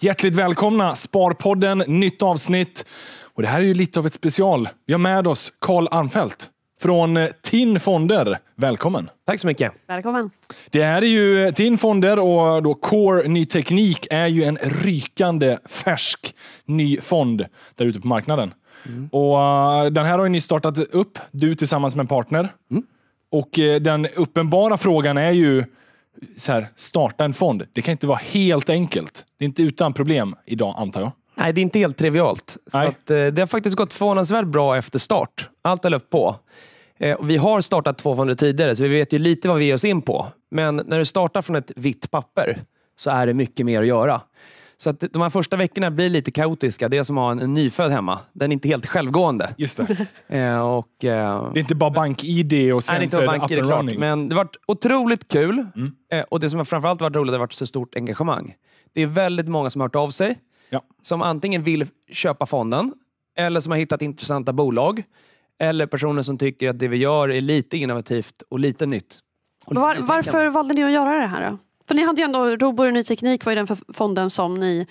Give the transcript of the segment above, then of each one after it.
Hjärtligt välkomna! Sparpodden, nytt avsnitt. Och Det här är ju lite av ett special. Vi har med oss Carl Armfelt från eh, TIN Fonder. Välkommen! Tack så mycket! Välkommen! Det här är ju eh, TIN Fonder och då Core Ny Teknik är ju en rykande färsk ny fond där ute på marknaden. Mm. Och eh, Den här har ni startat upp, du tillsammans med en partner. Mm. Och Den uppenbara frågan är ju så här, starta en fond. Det kan inte vara helt enkelt. Det är inte utan problem idag, antar jag. Nej, det är inte helt trivialt. Så att, eh, det har faktiskt gått förvånansvärt bra efter start. Allt har löpt på. Eh, vi har startat två fonder tidigare, så vi vet ju lite vad vi ger oss in på. Men när du startar från ett vitt papper så är det mycket mer att göra. Så att de här första veckorna blir lite kaotiska. Det är som att ha en, en nyfödd hemma. Den är inte helt självgående. Just det. Eh, och, eh, det är inte bara bank-id och sen nej, det är inte så är det up and men det har varit otroligt kul. Mm. Eh, och det som framförallt varit roligt har varit så stort engagemang. Det är väldigt många som har hört av sig. Ja. Som antingen vill köpa fonden, eller som har hittat intressanta bolag. Eller personer som tycker att det vi gör är lite innovativt och lite nytt. Och Var, lite varför valde ni att göra det här då? För ni hade ju ändå, Robor ny teknik var ju den för fonden som ni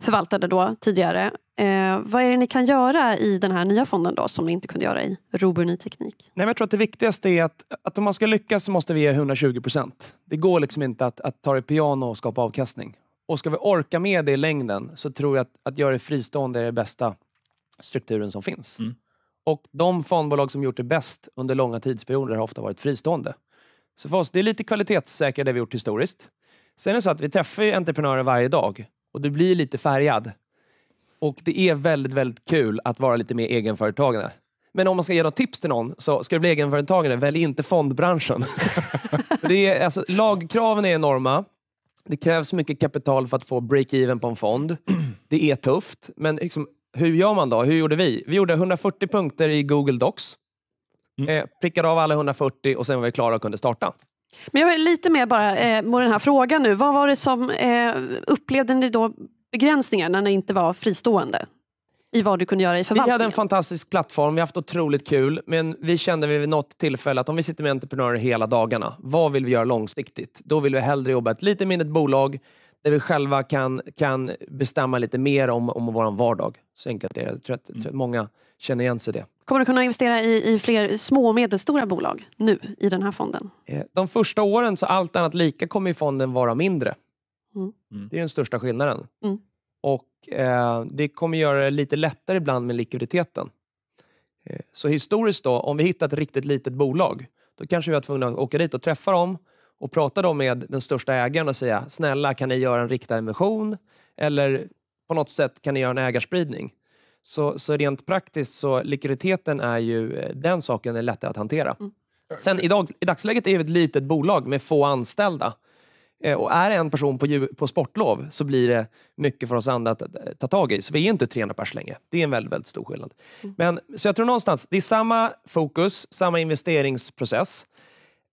förvaltade då tidigare. Eh, vad är det ni kan göra i den här nya fonden då som ni inte kunde göra i Robur Ny Teknik? Nej, jag tror att det viktigaste är att, att om man ska lyckas så måste vi ge 120 procent. Det går liksom inte att, att ta det piano och skapa avkastning. Och ska vi orka med det i längden så tror jag att, att göra det fristående är den bästa strukturen som finns. Mm. Och de fondbolag som gjort det bäst under långa tidsperioder har ofta varit fristående. Så för oss, det är lite kvalitetssäkra det vi gjort historiskt. Sen är det så att vi träffar ju entreprenörer varje dag och du blir lite färgad. Och det är väldigt, väldigt kul att vara lite mer egenföretagande. Men om man ska ge något tips till någon, så ska du bli egenföretagare, välj inte fondbranschen. det är, alltså, lagkraven är enorma. Det krävs mycket kapital för att få break-even på en fond. Det är tufft, men liksom, hur gör man då? Hur gjorde vi? Vi gjorde 140 punkter i Google Docs. Mm. Eh, prickade av alla 140 och sen var vi klara och kunde starta. Men jag är lite mer bara eh, med den här frågan nu. Vad var det som eh, upplevde ni då begränsningar när ni inte var fristående? i vad du kunde göra i förvaltningen. Vi hade en fantastisk plattform, vi har haft otroligt kul, men vi kände vid något tillfälle att om vi sitter med entreprenörer hela dagarna, vad vill vi göra långsiktigt? Då vill vi hellre jobba ett lite mindre bolag där vi själva kan, kan bestämma lite mer om, om vår vardag. Så enkelt är det. Jag tror att, mm. tror att många känner igen sig i det. Kommer du kunna investera i, i fler små och medelstora bolag nu i den här fonden? Eh, de första åren, så allt annat lika, kommer fonden vara mindre. Mm. mm. Det är den största skillnaden. Mm. Och eh, Det kommer göra det lite lättare ibland med likviditeten. Eh, så historiskt då, om vi hittar ett riktigt litet bolag, då kanske vi var tvungna att åka dit och träffa dem och prata då med den största ägaren och säga snälla kan ni göra en riktad emission eller på något sätt kan ni göra en ägarspridning. Så, så rent praktiskt så likviditeten är ju eh, den saken är lättare att hantera. Mm. Sen i, dag, i dagsläget är vi ett litet bolag med få anställda. Eh, och är en person på, på sportlov så blir det mycket för oss andra att ta tag i. Så vi är inte 300 pers längre. Det är en väldigt, väldigt stor skillnad. Mm. Men, så jag tror någonstans, det är samma fokus, samma investeringsprocess.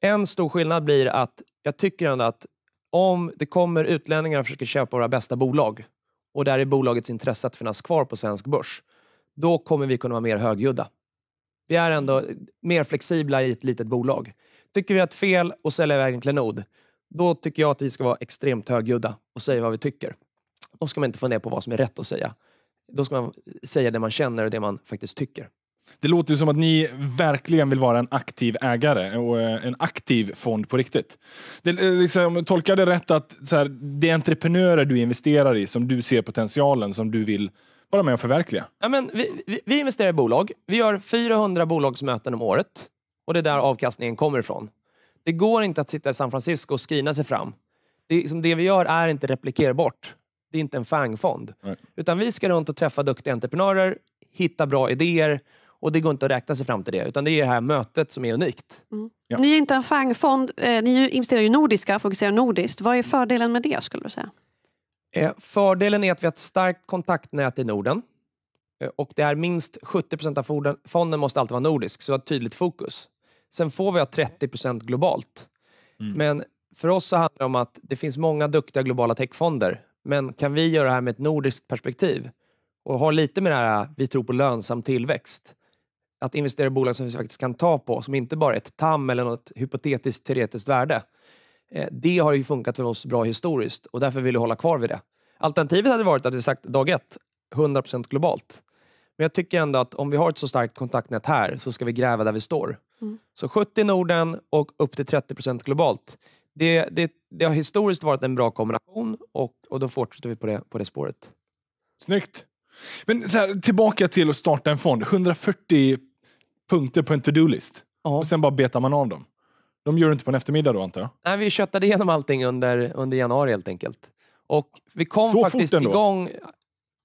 En stor skillnad blir att jag tycker ändå att om det kommer utlänningar och försöker köpa våra bästa bolag och där är bolagets intresse att finnas kvar på svensk börs, då kommer vi kunna vara mer högljudda. Vi är ändå mer flexibla i ett litet bolag. Tycker vi att fel och sälja iväg en klenod, då tycker jag att vi ska vara extremt högljudda och säga vad vi tycker. Då ska man inte fundera på vad som är rätt att säga. Då ska man säga det man känner och det man faktiskt tycker. Det låter som att ni verkligen vill vara en aktiv ägare och eh, en aktiv fond på riktigt. Det, eh, liksom, tolkar det rätt att så här, det är entreprenörer du investerar i som du ser potentialen som du vill vara med och förverkliga? Ja, men vi, vi, vi investerar i bolag. Vi gör 400 bolagsmöten om året och det är där avkastningen kommer ifrån. Det går inte att sitta i San Francisco och skrina sig fram. Det, som det vi gör är inte replikerbart. Det är inte en fangfond. Nej. Utan vi ska runt och träffa duktiga entreprenörer, hitta bra idéer och det går inte att räkna sig fram till det, utan det är det här mötet som är unikt. Mm. Ja. Ni är inte en fang eh, ni investerar ju nordiska, fokuserar nordiskt. Vad är fördelen med det skulle du säga? Eh, fördelen är att vi har ett starkt kontaktnät i Norden. Eh, och det är minst 70 av fonden, fonden måste alltid vara nordisk, så vi har ett tydligt fokus. Sen får vi ha 30 globalt. Mm. Men för oss så handlar det om att det finns många duktiga globala techfonder, men kan vi göra det här med ett nordiskt perspektiv och ha lite med det här, vi tror på lönsam tillväxt att investera i bolag som vi faktiskt kan ta på, som inte bara är ett TAM eller något hypotetiskt teoretiskt värde. Eh, det har ju funkat för oss bra historiskt och därför vill vi hålla kvar vid det. Alternativet hade varit att vi sagt dag ett, 100% globalt. Men jag tycker ändå att om vi har ett så starkt kontaktnät här så ska vi gräva där vi står. Mm. Så 70 Norden och upp till 30% globalt. Det, det, det, har historiskt varit en bra kombination och, och då fortsätter vi på det, på det spåret. Snyggt! Men här, tillbaka till att starta en fond. 140 punkter på en to-do-list. Ja. Och sen bara betar man av dem. De gör du inte på en eftermiddag då antar jag? Nej, vi köttade igenom allting under, under januari helt enkelt. Och vi kom Så faktiskt igång,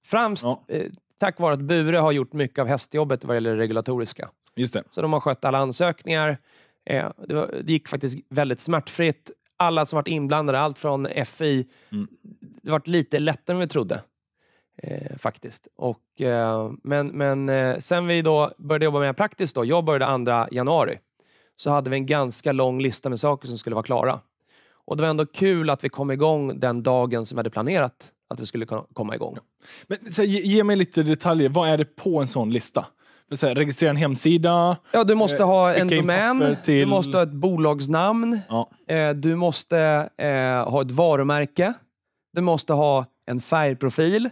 främst ja. eh, tack vare att Bure har gjort mycket av hästjobbet vad gäller det regulatoriska. Just det. Så de har skött alla ansökningar. Eh, det, var, det gick faktiskt väldigt smärtfritt alla som varit inblandade, allt från FI. Mm. Det varit lite lättare än vi trodde. Eh, faktiskt. Och, eh, men men eh, sen vi då började jobba mer praktiskt, då, jag började 2 januari, så hade vi en ganska lång lista med saker som skulle vara klara. Och Det var ändå kul att vi kom igång den dagen som vi hade planerat att vi skulle komma igång. Ja. Men, så, ge, ge, mig lite detaljer. Vad är det på en sån lista? För, registrera en hemsida? Ja, du måste eh, ha en domän, till... du måste ha ett bolagsnamn, ja. Eh, du måste eh, ha ett varumärke, du måste ha en färgprofil,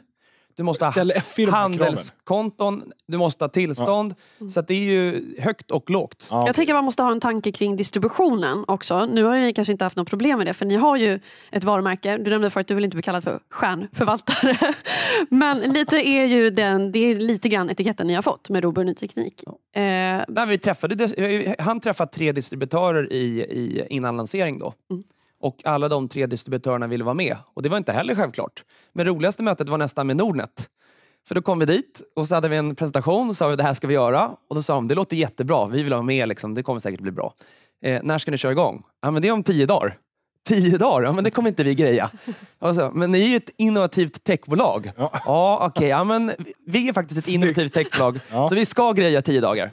du måste ha handelskonton, du måste ha tillstånd. Ja. Mm. Så det är ju högt och lågt. Jag tänker man måste ha en tanke kring distributionen också. Nu har ni kanske inte haft något problem med det för ni har ju ett varumärke. Du nämnde förut att du vill inte bli kallad för stjärnförvaltare. Men lite är ju den, det är lite grann etiketten ni har fått med Robur Ny Teknik. Ja. Eh. han träffade tre distributörer i, i, innan lansering då. Mm. Och alla de tre distributörerna ville vara med. Och det var inte heller självklart. Men roligaste mötet var nästan med Nordnet. För då kom vi dit och så hade vi en presentation och sa vi det här ska vi göra. Och då sa de det låter jättebra, vi vill vara med, liksom. det kommer säkert bli bra. Eh, när ska ni köra igång? Ja, men det är om tio dagar tio dagar? Ja, men det kommer inte vi greja. Alltså, men ni är ju ett innovativt techbolag. Ja, ja okej. Okay. Ja, vi är faktiskt ett Snyggt. innovativt techbolag, ja. så vi ska greja tio dagar.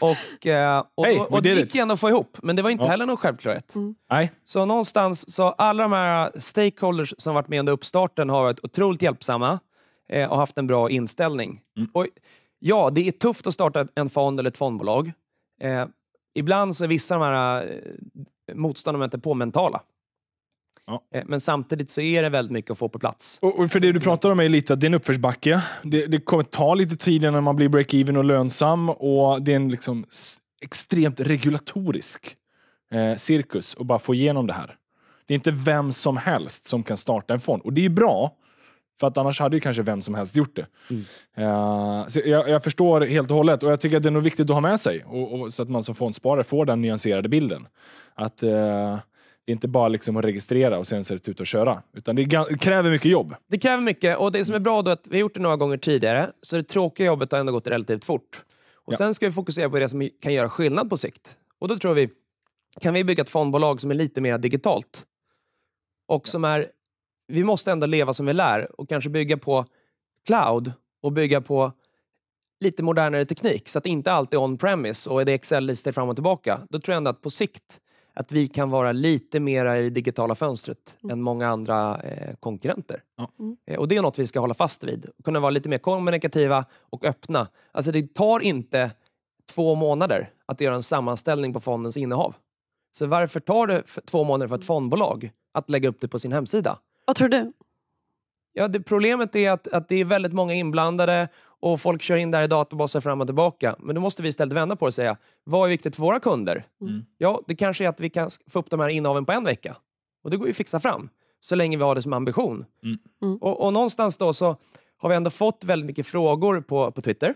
Och, eh, och, hey, och, och det gick ändå att få ihop, men det var inte ja. heller någon självklarhet. Mm. Nej. Så någonstans, så alla de här stakeholders som varit med under uppstarten har varit otroligt hjälpsamma eh, och haft en bra inställning. Mm. Och, ja, det är tufft att starta en fond eller ett fondbolag. Eh, ibland så är vissa av de här eh, motståndarna inte på mentala. Ja. Eh, men samtidigt så är det väldigt mycket att få på plats. Och för det du mm. pratar om är lite att det är en uppförsbacke. Det, det kommer ta lite tid innan man blir break-even och lönsam och det är en liksom extremt regulatorisk eh, cirkus att bara få igenom det här. Det är inte vem som helst som kan starta en fond och det är bra. För att annars hade ju kanske vem som helst gjort det. Mm. Uh, så jag, jag, förstår helt och hållet och jag tycker att det är nog viktigt att ha med sig och, och så att man som fondsparare får den nyanserade bilden. Att uh, det är inte bara liksom att registrera och sen så det ut och köra. Utan det kräver mycket jobb. Det kräver mycket och det som är bra då är att vi har gjort det några gånger tidigare, så det tråkiga jobbet har ändå gått relativt fort. Och ja. Sen ska vi fokusera på det som kan göra skillnad på sikt. Och då tror vi, kan vi bygga ett fondbolag som är lite mer digitalt? Och som är, vi måste ändå leva som vi lär och kanske bygga på cloud och bygga på lite modernare teknik så att det inte alltid är on-premise och är det Excel-listor fram och tillbaka. Då tror jag ändå att på sikt att vi kan vara lite mer i det digitala fönstret mm. än många andra eh, konkurrenter. Mm. Eh, och Det är något vi ska hålla fast vid. Kunna vara lite mer kommunikativa och öppna. Alltså Det tar inte två månader att göra en sammanställning på fondens innehav. Så varför tar det två månader för ett mm. fondbolag att lägga upp det på sin hemsida? Vad tror du? Ja, det, problemet är att, att det är väldigt många inblandade och folk kör in där i databaser fram och tillbaka. Men då måste vi istället vända på det och säga, vad är viktigt för våra kunder? Mm. Ja, det kanske är att vi kan få upp de här innehaven på en vecka. Och det går ju att fixa fram, så länge vi har det som ambition. Mm. mm. Och, och, någonstans då så har vi ändå fått väldigt mycket frågor på, på Twitter.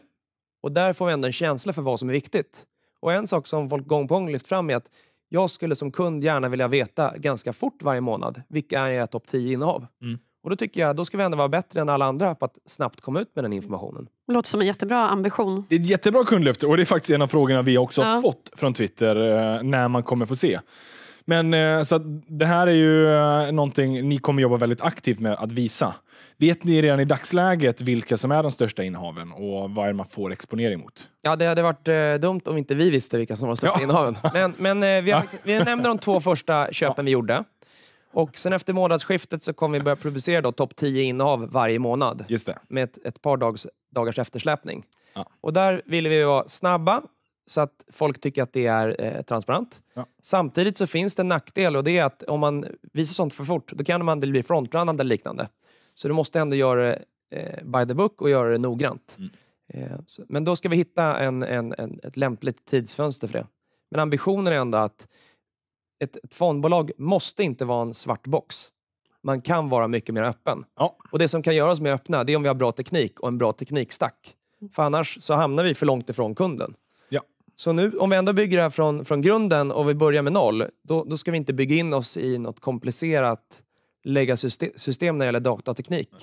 Och där får vi ändå en känsla för vad som är viktigt. Och en sak som folk gång på gång lyft fram är att jag skulle som kund gärna vilja veta ganska fort varje månad, vilka är era topp 10 innehav? Mm. Och då tycker jag då ska vi ändå vara bättre än alla andra på att snabbt komma ut med den informationen. Det låter som en jättebra ambition. Det är ett jättebra kundlöfte och det är faktiskt en av frågorna vi också ja. har fått från Twitter eh, när man kommer få se. Men eh, så det här är ju eh, någonting ni kommer jobba väldigt aktivt med att visa. Vet ni redan i dagsläget vilka som är de största innehaven och vad är det man får exponering mot? Ja, det hade varit eh, dumt om inte vi visste vilka som var de största ja. innehaven. Men, men eh, vi, har, vi nämnde de två första köpen ja. vi gjorde. Och sen efter månadsskiftet så kommer vi börja publicera då topp 10 innehav varje månad. Just det. Med ett, ett par dags, dagars eftersläpning. Ja. Och där ville vi vara snabba så att folk tycker att det är eh, transparent. Ja. Samtidigt så finns det en nackdel och det är att om man visar sånt för fort då kan man bli frontrunnande. eller liknande. Så du måste ändå göra det eh, by the book och göra det noggrant. Mm. Eh, så, men då ska vi hitta en, en, en, ett lämpligt tidsfönster för det. Men ambitionen är ändå att ett, ett fondbolag måste inte vara en svart box. Man kan vara mycket mer öppen. Ja. Och Det som kan göra oss mer öppna det är om vi har bra teknik och en bra teknikstack. Mm. För annars så hamnar vi för långt ifrån kunden. Ja. Så nu, om vi ändå bygger det här från, från grunden och vi börjar med noll, då, då ska vi inte bygga in oss i något komplicerat lägga system, system när det gäller datateknik. Mm.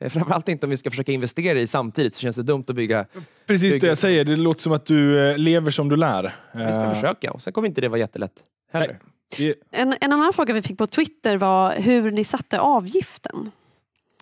Eh, framförallt inte om vi ska försöka investera i samtidigt, så känns det dumt att bygga... Precis bygga det jag säger, det låter som att du eh, lever som du lär. Vi ska eh. försöka, och sen kommer inte det vara jättelätt heller. Nej, en, en annan fråga vi fick på Twitter var hur ni satte avgiften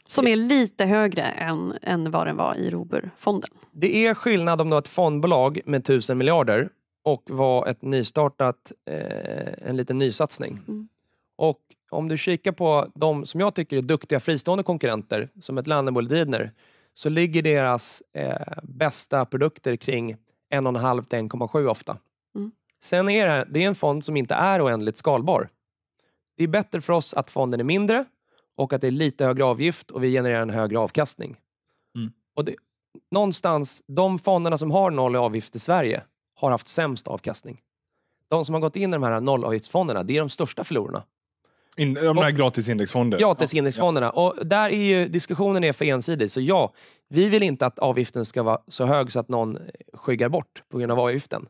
som är lite högre än, än vad den var i Robur-fonden. Det är skillnad om du har ett fondbolag med tusen miljarder och var ett nystartat, eh, en liten nysatsning. Mm. Och om du kikar på de som jag tycker är duktiga fristående konkurrenter, som ett Landenbull Didner, så ligger deras eh, bästa produkter kring 1,5 1,7 ofta. Mm. Sen är det, det är en fond som inte är oändligt skalbar. Det är bättre för oss att fonden är mindre och att det är lite högre avgift och vi genererar en högre avkastning. Mm. Och det, någonstans, de fonderna som har noll i avgift i Sverige har haft sämst avkastning. De som har gått in i de här nollavgiftsfonderna, det är de största förlorarna. In, de här gratisindexfonderna? Gratisindexfonderna. Ja. Och där är ju, diskussionen är för ensidig. Så ja, vi vill inte att avgiften ska vara så hög så att någon eh, skyggar bort på grund av avgiften.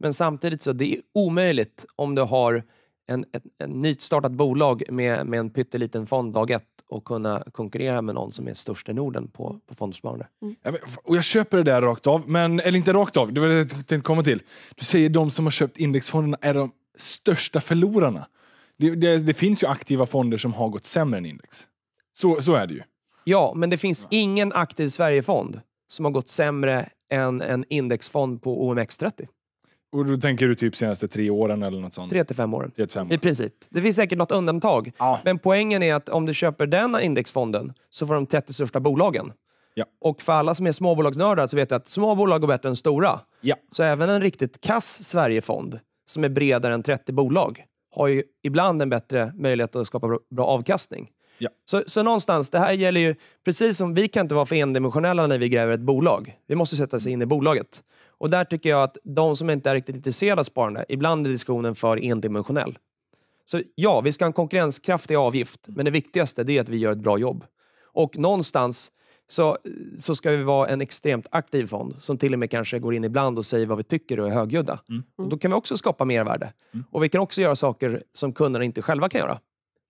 Men samtidigt så det är omöjligt om du har en, ett, en nystartat bolag med, med en pytteliten fond dag ett och kunna konkurrera med någon som är störst i Norden på, på fondsparande. Mm. och jag köper det där rakt av, men, eller inte rakt av, det var det jag tänkte komma till. Du säger de som har köpt indexfonderna är de största förlorarna. Det, det, det finns ju aktiva fonder som har gått sämre än index. Så, så är det ju. Ja, men det finns ingen aktiv Sverigefond som har gått sämre än en indexfond på OMX30. Och då tänker du typ senaste tre åren eller något sånt? Tre till fem åren. år. I princip. Det finns säkert något undantag. Ja. Men poängen är att om du köper den indexfonden så får de 30 största bolagen. Ja. Och för alla som är småbolagsnördar så vet jag att små bolag går bättre än stora. Ja. Så även en riktigt kass Sverigefond som är bredare än 30 bolag har ju ibland en bättre möjlighet att skapa bra avkastning. Ja. Så, så någonstans, det här gäller ju, precis som vi kan inte vara för endimensionella när vi gräver ett bolag. Vi måste sätta oss in i bolaget. Och där tycker jag att de som inte är riktigt intresserade av sparande, ibland är diskussionen för endimensionell. Så ja, vi ska ha en konkurrenskraftig avgift, men det viktigaste är att vi gör ett bra jobb. Och någonstans så, så ska vi vara en extremt aktiv fond som till och med kanske går in ibland och säger vad vi tycker och är högljudda. Mm. mm. Och då kan vi också skapa mervärde. Mm. Och vi kan också göra saker som kunderna inte själva kan göra.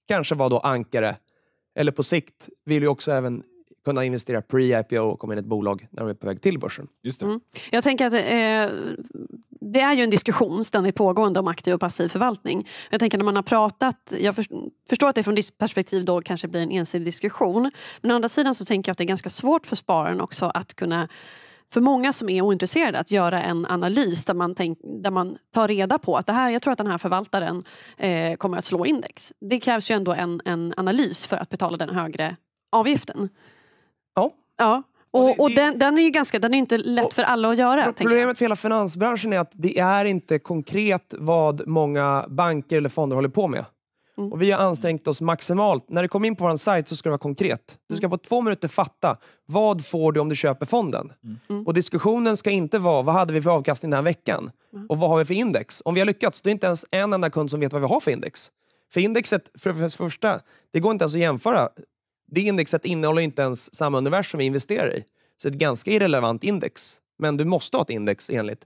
Kanske vara då ankare. Eller på sikt vill vi också även kunna investera pre-IPO och komma in i ett bolag när de är på väg till börsen. Just mm. Jag tänker att eh, det är ju en diskussion ständigt pågående om aktiv och passiv förvaltning. Jag tänker när man har pratat, jag förstår att det från ditt perspektiv då kanske blir en ensidig diskussion. Men å andra sidan så tänker jag att det är ganska svårt för spararen också att kunna för många som är ointresserade att göra en analys där man, tänk, där man tar reda på att det här, jag tror att den här förvaltaren eh, kommer att slå index. Det krävs ju ändå en, en analys för att betala den högre avgiften. Ja. Och, och, den, den, är ju ganska, den är inte lätt för alla att göra. Problemet för hela finansbranschen är att det är inte konkret vad många banker eller fonder håller på med. Mm. Och vi har ansträngt oss maximalt. När du kommer in på vår sajt så ska det vara konkret. Du ska mm. på två minuter fatta vad får du om du köper fonden. Mm. mm. Och Diskussionen ska inte vara vad hade vi för avkastning den här veckan mm. och vad har vi för index. Om vi har lyckats, det är inte ens en enda kund som vet vad vi har för index. För indexet, för det första, det går inte ens att jämföra det indexet innehåller inte ens samma universum vi investerar i. Så det är ett ganska irrelevant index. Men du måste ha ett index enligt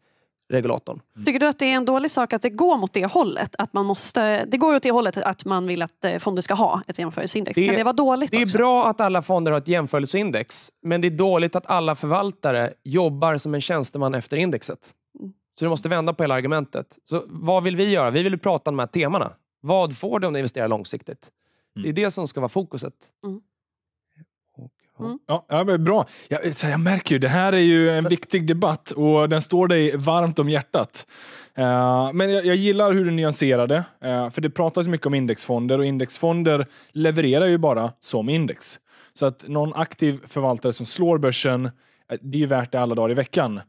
regulatorn. Mm. Tycker du att det är en dålig sak att det går mot det hållet? Att man måste, det går åt det hållet att man vill att eh, fonder ska ha ett jämförelseindex. Det, kan det vara dåligt Det också? är bra att alla fonder har ett jämförelseindex. Men det är dåligt att alla förvaltare jobbar som en tjänsteman efter indexet. Mm. Så du måste vända på hela argumentet. Så vad vill vi göra? Vi vill prata om de här temana. Vad får du om du investerar långsiktigt? Mm. Det är mm. det som ska vara fokuset. Mm. Ja, ja bra. Jag, jag märker ju, det här är ju en viktig debatt och den står dig varmt om hjärtat. Eh, men jag, gillar hur du nyanserar det. Eh, för det pratas mycket om indexfonder och indexfonder levererar ju bara som index. Så att någon aktiv förvaltare som slår börsen, eh, det är ju värt det alla dagar i veckan.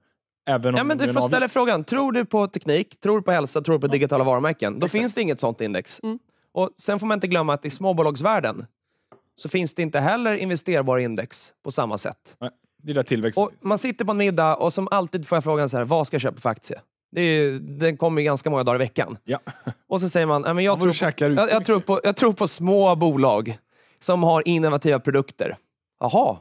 Även ja, men du får ställa frågan, tror du på teknik, tror du på hälsa, tror du på digitala varumärken? Då Exakt. finns det inget sånt index. Mm. Och Sen får man inte glömma att i småbolagsvärlden så finns det inte heller investerbara index på samma sätt. Nej, det är där tillväxt... Och man sitter på en middag och som alltid får jag frågan så här, vad ska jag köpa för aktie? Det är, den kommer ganska många dagar i veckan. Ja. Och så säger man, men jag, tror på, jag, jag, tror på, jag tror på små bolag som har innovativa produkter. Jaha,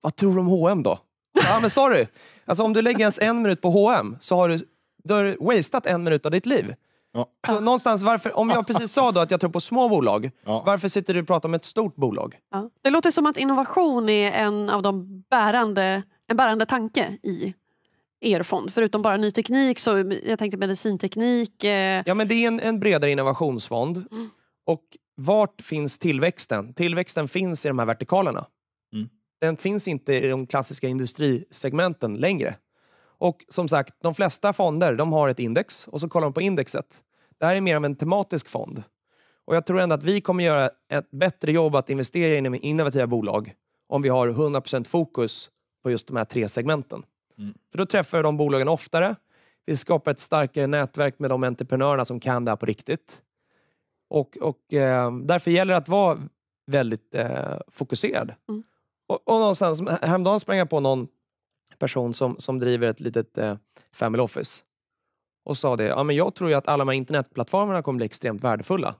vad tror du om H&M då? Ja, men sorry. Alltså, om du lägger ens en minut på H&M så har du, du har wasted en minut av ditt liv. Ja. Så någonstans, varför, om jag precis sa då att jag tror på små bolag, ja. varför sitter du och pratar om ett stort bolag? Ja. Det låter som att innovation är en av de bärande, en bärande tanke i er fond? Förutom bara ny teknik, så jag tänkte medicinteknik. Eh... Ja, men det är en, en bredare innovationsfond. Mm. Och vart finns tillväxten? Tillväxten finns i de här vertikalerna. Mm. Den finns inte i de klassiska industrisegmenten längre. Och som sagt, de flesta fonder de har ett index och så kollar de på indexet. Det här är mer av en tematisk fond. Och Jag tror ändå att vi kommer göra ett bättre jobb att investera inom innovativa bolag om vi har 100% fokus på just de här tre segmenten. Mm. För Då träffar vi de bolagen oftare. Vi skapar ett starkare nätverk med de entreprenörerna som kan det här på riktigt. Och, och eh, Därför gäller det att vara väldigt eh, fokuserad. Mm. Och, och någonstans, Häromdagen sprang jag på någon person som, som driver ett litet eh, family office och sa det. Ja, men jag tror ju att alla de här internetplattformarna kommer bli extremt värdefulla.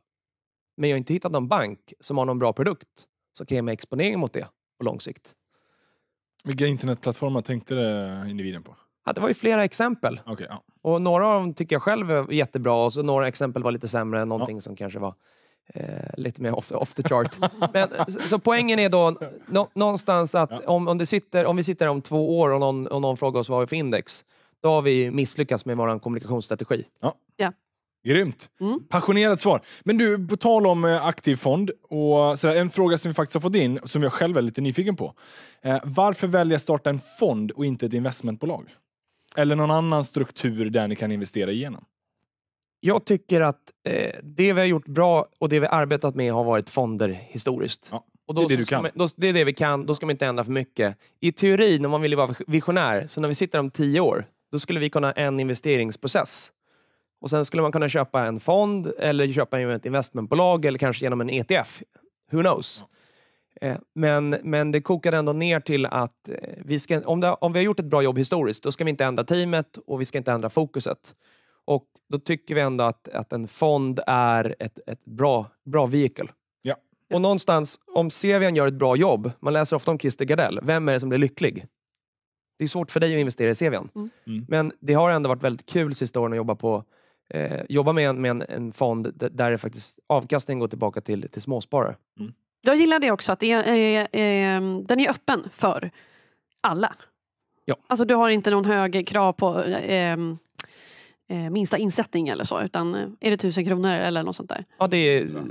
Men jag har inte hittat någon bank som har någon bra produkt som kan ge mig exponering mot det på lång sikt. Vilka internetplattformar tänkte eh, individen på? Ja, det var ju flera exempel. Okay, ja. Och Några av dem tycker jag själv är jättebra och så några exempel var lite sämre. Någonting ja. som kanske var Eh, lite mer off, off the chart. Men, så, så, poängen är då no, någonstans att ja. om, om, det sitter, om vi sitter om två år och någon, och någon frågar oss vad vi har för index, då har vi misslyckats med vår kommunikationsstrategi. Ja. ja. Grymt! Mm. Passionerat svar. Men du, på tal om eh, aktiv fond, och sådär, en fråga som vi faktiskt har fått in, som jag själv är lite nyfiken på. Eh, varför välja att starta en fond och inte ett investmentbolag? Eller någon annan struktur där ni kan investera igenom? jag tycker att eh, det vi har gjort bra och det vi arbetat med har varit fonder historiskt. Ja, och då det är det du Man, då, det är det vi kan. Då ska man inte ändra för mycket. I teorin, om man vill vara visionär, så när vi sitter om tio år, då skulle vi kunna ha en investeringsprocess. Och Sen skulle man kunna köpa en fond eller köpa ett investmentbolag eller kanske genom en ETF. Who knows? Ja. Eh, men, men det kokar ändå ner till att eh, vi ska, om, det, om vi har gjort ett bra jobb historiskt, då ska vi inte ändra teamet och vi ska inte ändra fokuset då tycker vi ändå att, att en fond är ett, ett bra, bra vehicle. Ja. Och någonstans, om CVn gör ett bra jobb, man läser ofta om Christer Gardell, vem är det som blir lycklig? Det är svårt för dig att investera i CVn. Mm. mm. Men det har ändå varit väldigt kul sista åren att jobba, på, eh, jobba med, en, med en, en fond där det faktiskt avkastningen går tillbaka till, till småsparare. Mm. Jag gillar det också, att det är, eh, eh, den är öppen för alla. Ja. Alltså du har inte någon hög krav på eh, ehm, Eh, minsta insättning eller så, utan eh, är det tusen kronor eller något sånt där? Ja, det är eh,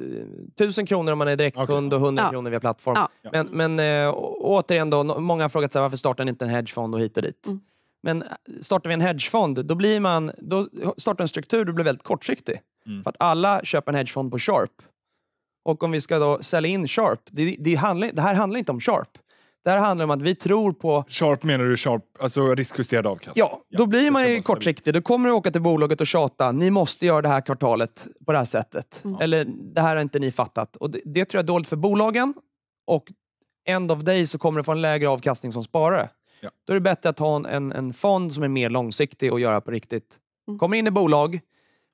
tusen kronor om man är direktkund och hundra ja. kronor via plattform. Ja. Men, men äh, återigen då, många har frågat sig varför startar ni inte en hedgefond och hit och dit? Mm. Men startar vi en hedgefond, då, blir man, då startar en struktur du blir väldigt kortsiktig. Mm. För att alla köper en hedgefond på Sharp. Och om vi ska då sälja in Sharp, det, det, handlar, det här handlar inte om Sharp. Det här handlar om att vi tror på... Sharp menar du sharp, alltså riskjusterad avkastning? Ja, då blir man ju kortsiktig. Då kommer du åka till bolaget och tjata. Ni måste göra det här kvartalet på det här sättet. Mm. Eller det här har inte ni fattat. Och det, det tror jag är dåligt för bolagen och end of day så kommer du få en lägre avkastning som sparare. Ja. Då är det bättre att ha en, en, fond som är mer långsiktig och göra på riktigt. Mm. Kommer in i bolag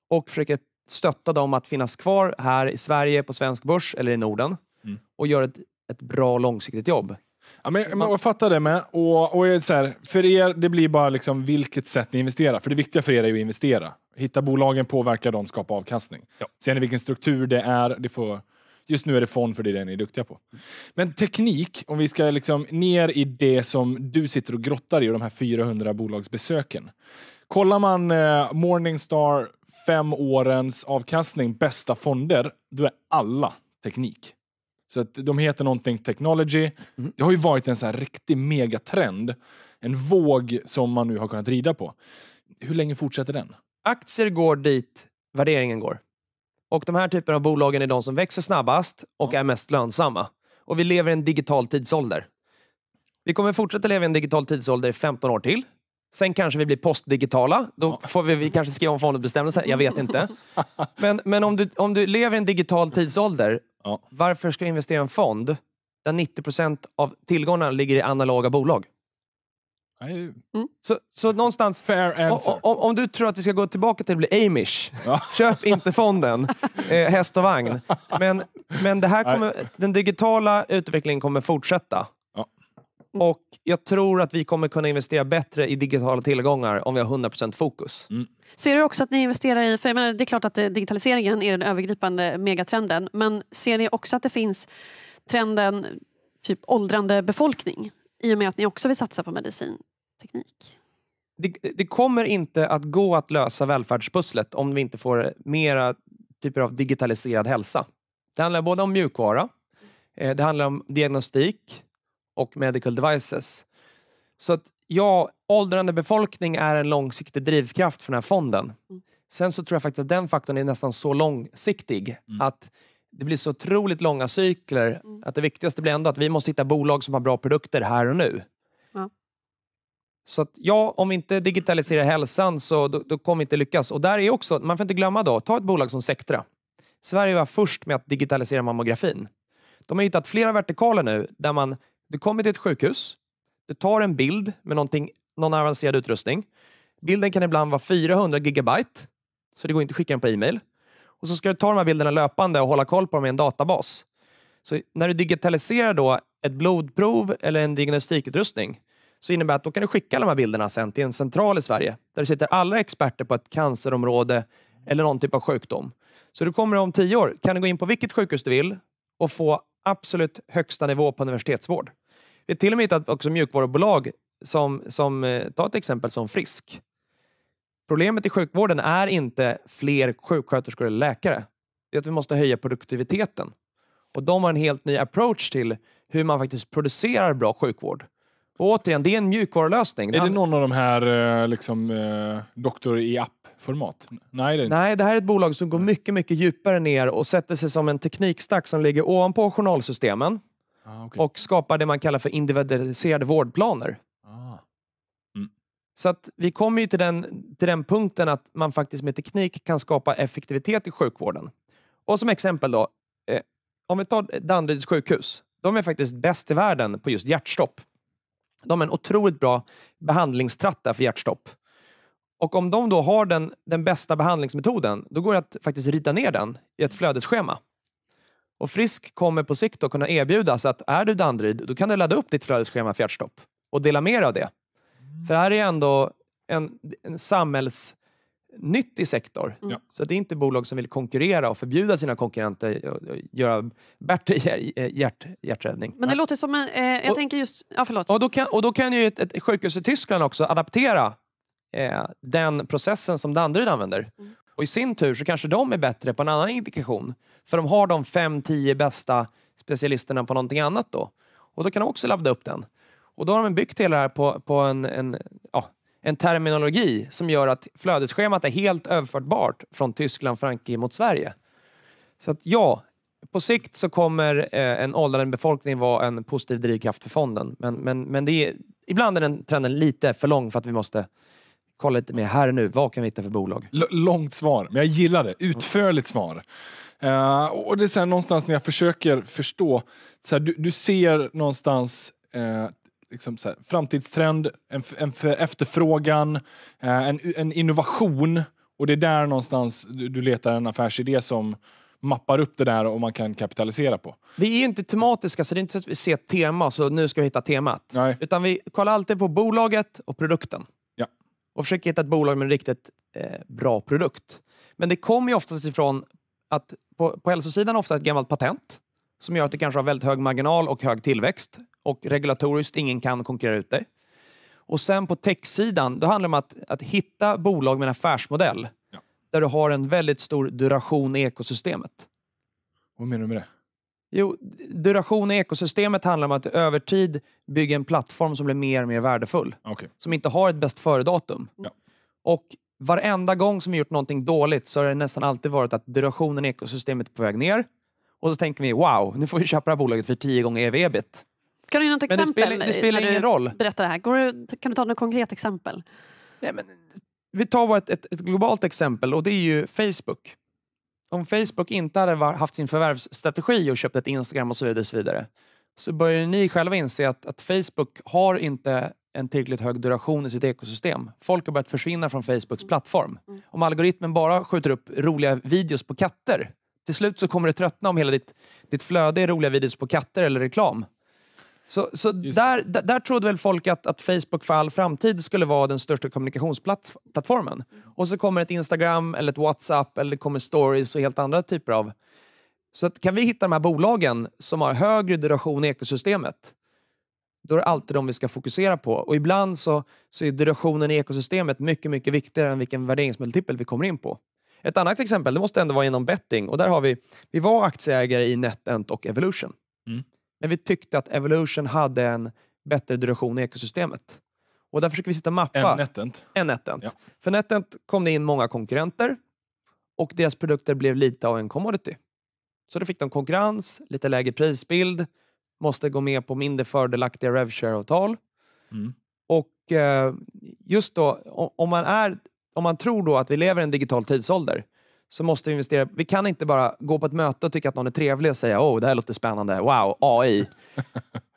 och försöker stötta dem att finnas kvar här i Sverige på svensk börs eller i Norden mm. och gör ett, ett bra långsiktigt jobb. Ja, men, men, jag fattar det med. Och, och så här, för er, det blir bara liksom vilket sätt ni investerar. För det viktiga för er är ju att investera. Hitta bolagen, påverka dem, skapa avkastning. Ja. Ser ni vilken struktur det är? Det får, just nu är det fond, för det är det ni är duktiga på. Men teknik, om vi ska liksom ner i det som du sitter och grottar i, och de här 400 bolagsbesöken. Kollar man eh, Morningstar, fem årens avkastning, bästa fonder, då är alla teknik. Så att de heter någonting Technology. Mm. Det har ju varit en så här riktig megatrend. En våg som man nu har kunnat rida på. Hur länge fortsätter den? Aktier går dit värderingen går. Och De här typerna av bolagen är de som växer snabbast och ja. är mest lönsamma. Och Vi lever i en digital tidsålder. Vi kommer fortsätta leva i en digital tidsålder i 15 år till. Sen kanske vi blir postdigitala. Då får vi, vi kanske skriva om fondbestämmelser. Jag vet inte. Men, men om, du, om du lever i en digital tidsålder Ja. Varför ska jag investera i en fond där 90 av tillgångarna ligger i analoga bolag? Mm. Så, så någonstans, Fair answer. Om, om, om, du tror att vi ska gå tillbaka till att bli Amish, ja. köp inte fonden, eh, häst och vagn. Men, men det här kommer, den digitala utvecklingen kommer fortsätta. Mm. Och jag tror att vi kommer kunna investera bättre i digitala tillgångar om vi har 100% fokus. Mm. Ser du också att ni investerar i, för jag menar, det är klart att eh, digitaliseringen är den övergripande megatrenden, men ser ni också att det finns trenden typ åldrande befolkning i och med att ni också vill satsa på medicinteknik? Det, det kommer inte att gå att lösa välfärdspusslet om vi inte får mera typer av digitaliserad hälsa. Det handlar både om mjukvara, eh, det handlar om diagnostik, och medical devices. Så att ja, åldrande befolkning är en långsiktig drivkraft för den här fonden. Mm. Sen så tror jag faktiskt att den faktorn är nästan så långsiktig mm. att det blir så otroligt långa cykler mm. att det viktigaste blir ändå att vi måste hitta bolag som har bra produkter här och nu. Ja. Så att ja, om vi inte digitaliserar hälsan så då, då kommer vi inte lyckas. Och där är också, man får inte glömma då, ta ett bolag som Sectra. Sverige var först med att digitalisera mammografin. De har hittat flera vertikaler nu där man du kommer till ett sjukhus. Du tar en bild med någon avancerad utrustning. Bilden kan ibland vara 400 gigabyte, så det går inte att skicka den på e-mail. Och så ska du ta de här bilderna löpande och hålla koll på dem i en databas. Så när du digitaliserar då ett blodprov eller en diagnostikutrustning så innebär det att då kan du skicka alla de här bilderna sen till en central i Sverige där det sitter alla experter på ett cancerområde eller någon typ av sjukdom. Så du kommer om tio år kan du gå in på vilket sjukhus du vill och få absolut högsta nivå på universitetsvård. Vi har till och med hittat också mjukvarubolag som, som eh, ta ett exempel som Frisk. Problemet i sjukvården är inte fler sjuksköterskor eller läkare. Det är att vi måste höja produktiviteten. Och De har en helt ny approach till hur man faktiskt producerar bra sjukvård. Och återigen, det är en mjukvarulösning. Är det någon av de här eh, liksom, eh, doktor i app-format? Nej, det Nej, det här är ett bolag som går mycket, mycket djupare ner och sätter sig som en teknikstack som ligger ovanpå journalsystemen. Ah, okay. Och skapar det man kallar för individualiserade vårdplaner. Ah. Mm. Så att vi kommer ju till den, till den punkten att man faktiskt med teknik kan skapa effektivitet i sjukvården. Och som exempel då, eh, om vi tar Danderyds sjukhus. De är faktiskt bäst i världen på just hjärtstopp. De har en otroligt bra behandlingstratt där för hjärtstopp. Och om de då har den, den bästa behandlingsmetoden, då går det att faktiskt rita ner den i ett flödesschema. Och Frisk kommer på sikt att kunna erbjudas att är du Danderyd, då kan du ladda upp ditt flödesschema Fjärrstopp och dela mer av det. Mm. För det här är ändå en, en samhällsnyttig sektor. Mm. Så det är inte bolag som vill konkurrera och förbjuda sina konkurrenter att göra bättre hjärt, hjärträddning. Men det låter som en... Eh, jag och, tänker just... Ja, förlåt. Och då kan, och då kan ju ett, ett sjukhus i Tyskland också adaptera eh, den processen som Danderyd använder mm. Och i sin tur så kanske de är bättre på en annan indikation. För de har de fem, tio bästa specialisterna på någonting annat då. Och då kan de också ladda upp den. Och då har de byggt hela det här på, på en, en, ja, en terminologi som gör att flödesschemat är helt överförbart från Tyskland, Frankrike mot Sverige. Så att ja, på sikt så kommer eh, en åldrande befolkning vara en positiv drivkraft för fonden. Men, men, men det är, ibland är den trenden lite för lång för att vi måste kolla lite mer här och nu. Vad kan vi hitta för bolag? L långt svar, men jag gillar det. Utförligt svar. Uh, och det är så någonstans när jag försöker förstå. Så här, du, du, ser någonstans uh, liksom så här, framtidstrend, en, en efterfrågan, uh, en, en, innovation. Och det är där någonstans du, du letar en affärsidé som mappar upp det där och man kan kapitalisera på. Vi är inte tematiska, så det är inte så att vi ser ett tema så nu ska vi hitta temat. Nej. Utan vi kollar alltid på bolaget och produkten och försöker hitta ett bolag med en riktigt eh, bra produkt. Men det kommer ju oftast ifrån att på, på hälsosidan ofta ett gammalt patent som gör att det kanske har väldigt hög marginal och hög tillväxt och regulatoriskt ingen kan konkurrera ut det. Och sen på techsidan, då handlar det om att, att hitta bolag med en affärsmodell ja. där du har en väldigt stor duration i ekosystemet. Vad menar du med det? Jo, duration i ekosystemet handlar om att över tid bygga en plattform som blir mer och mer värdefull. Okay. Som inte har ett bäst före-datum. Ja. Och varenda gång som vi gjort någonting dåligt så har det nästan alltid varit att durationen i ekosystemet är på väg ner. Och så tänker vi, wow, nu får vi köpa det här bolaget för tio gånger ev-ebit. Kan du ge något men exempel? Det spelar, det spelar ingen roll. Berätta det här. Du, kan du ta något konkret exempel? Nej, men, vi tar bara ett, ett, ett globalt exempel och det är ju Facebook om Facebook inte hade haft sin förvärvsstrategi och köpt ett Instagram och så vidare, så, vidare så börjar ni själva inse att, att Facebook har inte en tillräckligt hög duration i sitt ekosystem. Folk har börjat försvinna från Facebooks mm. plattform. Mm. Om algoritmen bara skjuter upp roliga videos på katter, till slut så kommer du tröttna om hela ditt, ditt flöde är roliga videos på katter eller reklam. Så, så där, där, trodde väl folk att, att Facebook för all framtid skulle vara den största kommunikationsplattformen. Och så kommer ett Instagram, eller ett Whatsapp, eller det kommer stories och helt andra typer av... Så att, kan vi hitta de här bolagen som har högre duration i ekosystemet, då är det alltid de vi ska fokusera på. Och ibland så, så är durationen i ekosystemet mycket, mycket viktigare än vilken värderingsmultipel vi kommer in på. Ett annat exempel, det måste ändå vara inom betting. Och där har vi, vi var aktieägare i NetEnt och Evolution. Mm. Men vi tyckte att Evolution hade en bättre duration i ekosystemet. Och där försöker vi sitta och mappa. En NetEnt. En NetEnt. Ja. För NetEnt kom det in många konkurrenter och deras produkter blev lite av en commodity. Så då fick de konkurrens, lite lägre prisbild, måste gå med på mindre fördelaktiga RevShare-avtal. Mm. Eh, just då, om man, är, om man tror då att vi lever i en digital tidsålder så måste vi investera. Vi kan inte bara gå på ett möte och tycka att någon är trevlig och säga oh, det här låter spännande. Wow, AI.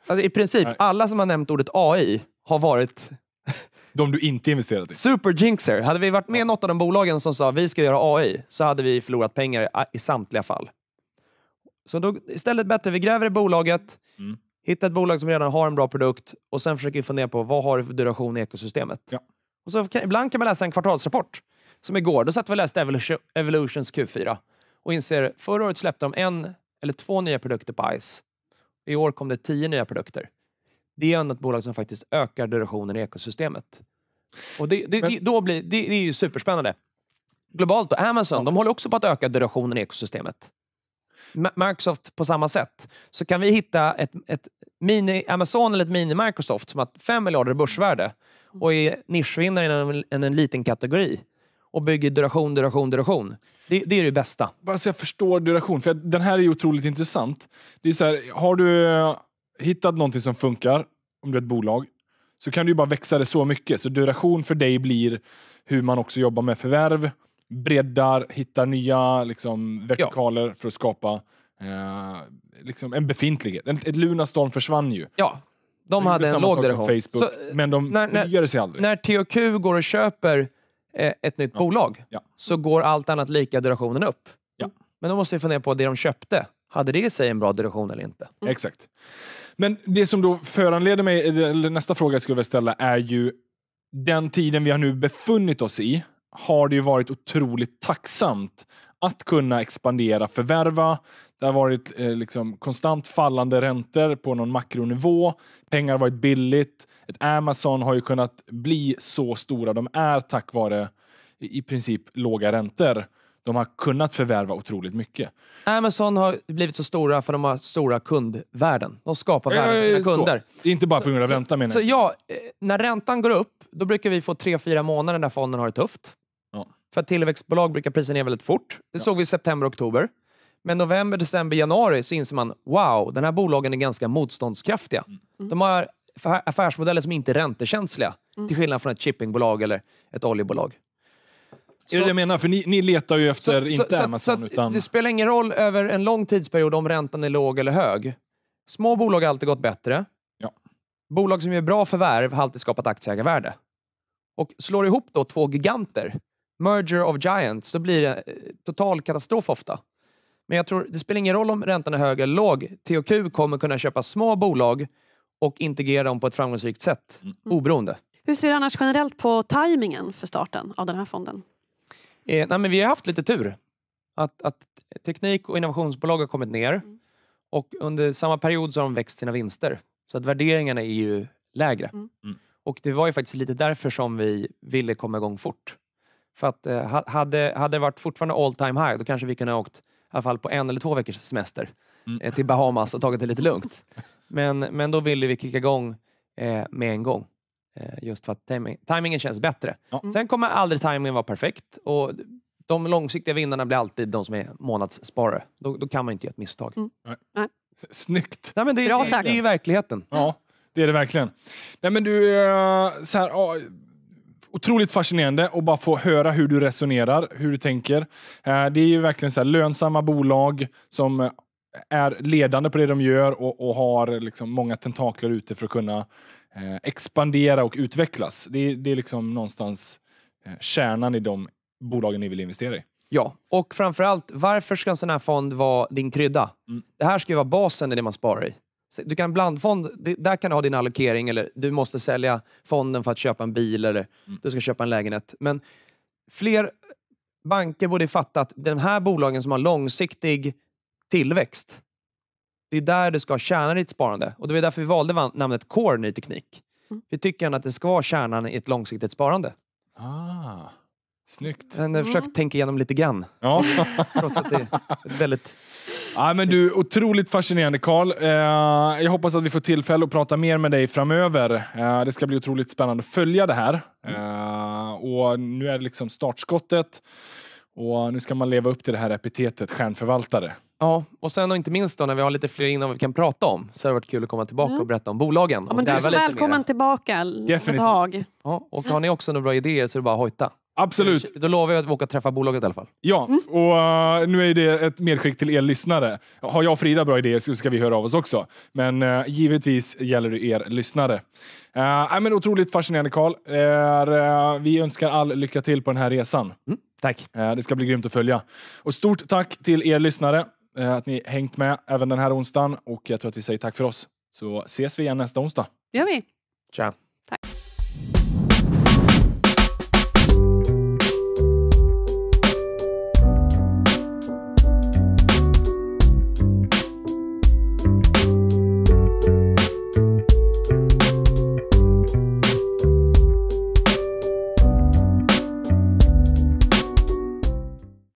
Alltså, I princip alla som har nämnt ordet AI har varit de du inte investerat i. Super Hade vi varit med i något av de bolagen som sa vi ska göra AI så hade vi förlorat pengar i samtliga fall. Så då, istället bättre, vi gräver i bolaget, mm. hittar ett bolag som redan har en bra produkt och sen försöker vi fundera på vad har det för duration i ekosystemet. Ja. Och så kan, ibland kan man läsa en kvartalsrapport som igår, då satt vi och läste Evolutions Q4 och inser förra året släppte de en eller två nya produkter på ICE. I år kom det tio nya produkter. Det är ändå ett bolag som faktiskt ökar durationen i ekosystemet. Och det, det, Men... det då blir, det, det, är ju superspännande. Globalt då, Amazon, ja. de håller också på att öka durationen i ekosystemet. Microsoft på samma sätt. Så kan vi hitta ett, ett mini-Amazon eller ett mini-Microsoft som har 5 miljarder i börsvärde och är nischvinnare inom en, en, liten kategori och bygger duration, duration, duration. Det, det är det bästa. Alltså jag förstår duration, för den här är otroligt intressant. Det är så här, har du eh, hittat någonting som funkar, om du är ett bolag, så kan du ju bara växa det så mycket. Så duration för dig blir hur man också jobbar med förvärv, breddar, hittar nya liksom, vertikaler ja. för att skapa eh, liksom en befintlighet. Ett, ett Lunarstorm försvann ju. Ja. De hade en låg duration. Facebook, så, men de förnyade sig aldrig. När THQ går och köper Eh, ett nytt ja. bolag ja. så går allt annat lika durationen upp. Ja. Men då måste vi fundera på det de köpte. Hade det i sig en bra duration eller inte? Mm. Exakt. Men det som då föranleder mig, eller nästa fråga jag skulle vilja ställa är ju den tiden vi har nu befunnit oss i har det ju varit otroligt tacksamt att kunna expandera, förvärva. Det har varit eh, liksom konstant fallande räntor på någon makronivå. Pengar har varit billigt. Ett Amazon har ju kunnat bli så stora de är tack vare i princip låga räntor. De har kunnat förvärva otroligt mycket. Amazon har blivit så stora för de har stora kundvärden. De skapar värden för sina kunder. Så. Inte bara på grund av så, räntan menar jag. Så ja, eh, när räntan går upp, då brukar vi få tre fyra månader när fonden har det tufft. För att tillväxtbolag brukar prisa ner väldigt fort. Det såg vi i september, oktober. Men november, december, januari så inser man wow, den här bolagen är ganska motståndskraftiga. Mm. mm. De har affärsmodeller som inte är räntekänsliga. Mm. Till skillnad från ett shippingbolag eller ett oljebolag. Så, är det det jag menar? För ni, ni letar ju efter, så, inte så, Amazon, utan... Det spelar ingen roll över en lång tidsperiod om räntan är låg eller hög. Små bolag har alltid gått bättre. Ja. Bolag som gör bra förvärv har alltid skapat aktieägarvärde. Och slår ihop då två giganter merger of giants, då blir det eh, total katastrof ofta. Men jag tror det spelar ingen roll om räntan är hög eller låg. THQ kommer kunna köpa små bolag och integrera dem på ett framgångsrikt sätt, mm. oberoende. Hur ser du annars generellt på tajmingen för starten av den här fonden? Eh, nej, men vi har haft lite tur. Att, att teknik och innovationsbolag har kommit ner mm. och under samma period så har de växt sina vinster. Så att värderingarna är ju lägre. Mm. mm. Och Det var ju faktiskt lite därför som vi ville komma igång fort. För att eh, hade, hade det varit fortfarande all time high, då kanske vi kunde ha åkt i alla fall på en eller två veckors semester mm. eh, till Bahamas och tagit det lite lugnt. Men, men då ville vi kicka igång eh, med en gång. Eh, just för att timing, timingen känns bättre. Ja. Mm. Sen kommer aldrig timingen vara perfekt. Och de långsiktiga vinnarna blir alltid de som är månadssparare. Då, då kan man inte göra ett misstag. Mm. Nej. Snyggt! Nej, men det, Bra sagt! det, det är verkligheten. Ja, det är det verkligen. Nej, men du, eh, så här, otroligt fascinerande att bara få höra hur du resonerar, hur du tänker. Eh, det är ju verkligen så här, lönsamma bolag som eh, är ledande på det de gör och, och har liksom många tentakler ute för att kunna eh, expandera och utvecklas. Det, det är liksom någonstans kärnan i de bolagen ni vill investera i. Ja, och framförallt, varför ska en sån här fond vara din krydda? Mm. Det här ska ju vara basen i det man sparar i. Du kan blandfond, där kan du ha din allokering eller du måste sälja fonden för att köpa en bil eller mm. du ska köpa en lägenhet. Men fler banker borde fatta att de här bolagen som har långsiktig tillväxt, det är där du ska tjäna ditt sparande. Och Det var därför vi valde namnet Core Ny Teknik. Mm. Vi tycker att det ska vara kärnan i ett långsiktigt sparande. Ah, snyggt. Men jag försökt mm. tänka igenom lite grann. Ja. Trots att det är väldigt Ja, men du, otroligt fascinerande Karl. Eh, jag hoppas att vi får tillfälle att prata mer med dig framöver. Eh, det ska bli otroligt spännande att följa det här. Mm. Eh, och nu är det liksom startskottet och nu ska man leva upp till det här epitetet stjärnförvaltare. Ja, och sen och inte minst då, när vi har lite fler innan vi kan prata om så har det varit kul att komma tillbaka mm. och berätta om bolagen. Ja, men du är så välkommen tillbaka Definitivt. ett tag. Ja, och har ni också några bra idéer så är det bara att hojta. Absolut. Då lovar jag att vi åker och träffar bolaget i alla fall. Ja, mm. och uh, nu är det ett medskick till er lyssnare. Har jag och Frida bra idéer så ska vi höra av oss också. Men uh, givetvis gäller det er lyssnare. Uh, men otroligt fascinerande Karl. Uh, vi önskar all lycka till på den här resan. Mm. Tack. det ska bli grymt att följa. Och stort tack till er lyssnare att ni hängt med även den här onsdagen. Och jag tror att vi säger tack för oss. Så ses vi igen nästa onsdag. Det gör vi. Ciao.